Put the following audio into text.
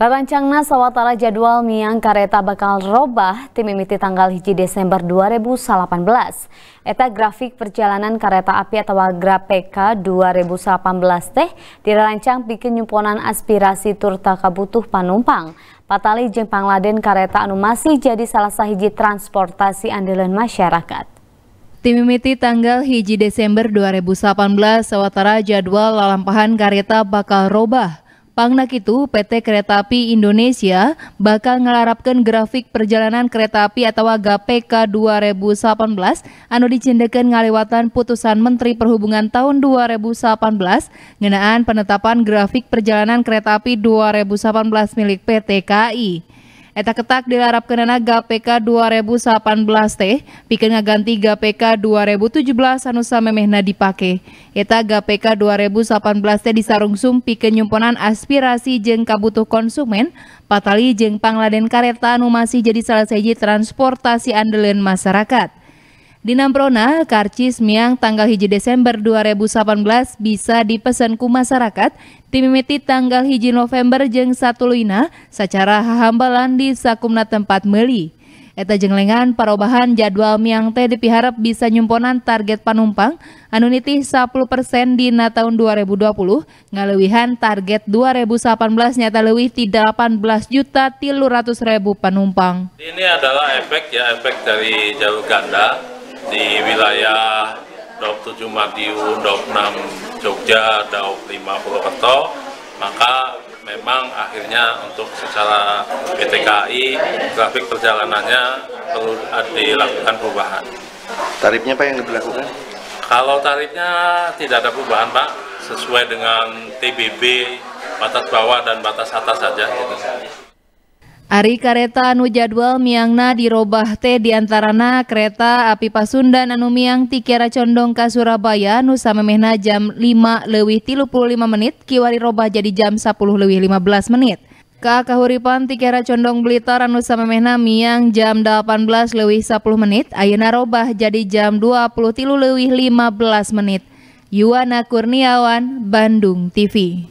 Rancangna sawatara jadwal miang kareta bakal robah tim imiti tanggal hiji Desember 2018. Eta grafik perjalanan kereta api atau GRAPK 2018 teh dirancang bikin nyumponan aspirasi turta kabutuh panumpang. Patali jengpang laden kareta anu masih jadi salah sahiji transportasi andalan masyarakat. Tim mimiti tanggal hiji Desember 2018 sawatara jadwal lalampahan kereta bakal robah Pangnak itu, PT Kereta Api Indonesia bakal ngelarapkan grafik perjalanan kereta api atau GPK 2018 anu dicendekan ngalewatan putusan Menteri Perhubungan tahun 2018 ngenaan penetapan grafik perjalanan kereta api 2018 milik PT KAI. Eta ketak diharapkanana GPK 2018 teh pikeun ngaganti GPK 2017 anu samemehna dipake. Eta GPK 2018 teh disarungsum pikeun nyumponan aspirasi jeng kabutuh konsumen, patali jeng pangladen kareta anu masih jadi salah siji transportasi andelen masyarakat. Di Namprona, karcis miang tanggal hiji Desember 2018 bisa dipesan ku masyarakat timimiti tanggal hiji November jeng satu luna secara hambalan di sakumna tempat meli. Eta jenglengan parobahan jadwal miang teh dipiharap bisa nyumponan target panumpang anu nitih 10% di tahun 2020 ngalewihan target 2018 nyata lewi di 18 juta tilu ratus ribu penumpang. Ini adalah efek ya efek dari jalur ganda di wilayah Daop 7 Madiun, Daop 6 Jogja, Daop 5 Purwokerto, maka memang akhirnya untuk secara PTKI grafik perjalanannya perlu dilakukan perubahan. Tarifnya Pak yang dilakukan? Kalau tarifnya tidak ada perubahan Pak, sesuai dengan TBB batas bawah dan batas atas saja. Gitu. Ari kareta anu jadwal miangna dirobah teh diantarana kereta api Pasundan anu miang ti Condong ka Surabaya nu samemehna jam 5 lewih 35 menit kiwari robah jadi jam 10 lewih 15 menit. Ka kahuripan ti Condong Blitar anu samemehna miang jam 18 lewih 10 menit ayeuna robah jadi jam 23 lewih 15 menit. Yuwana Kurniawan, Bandung TV.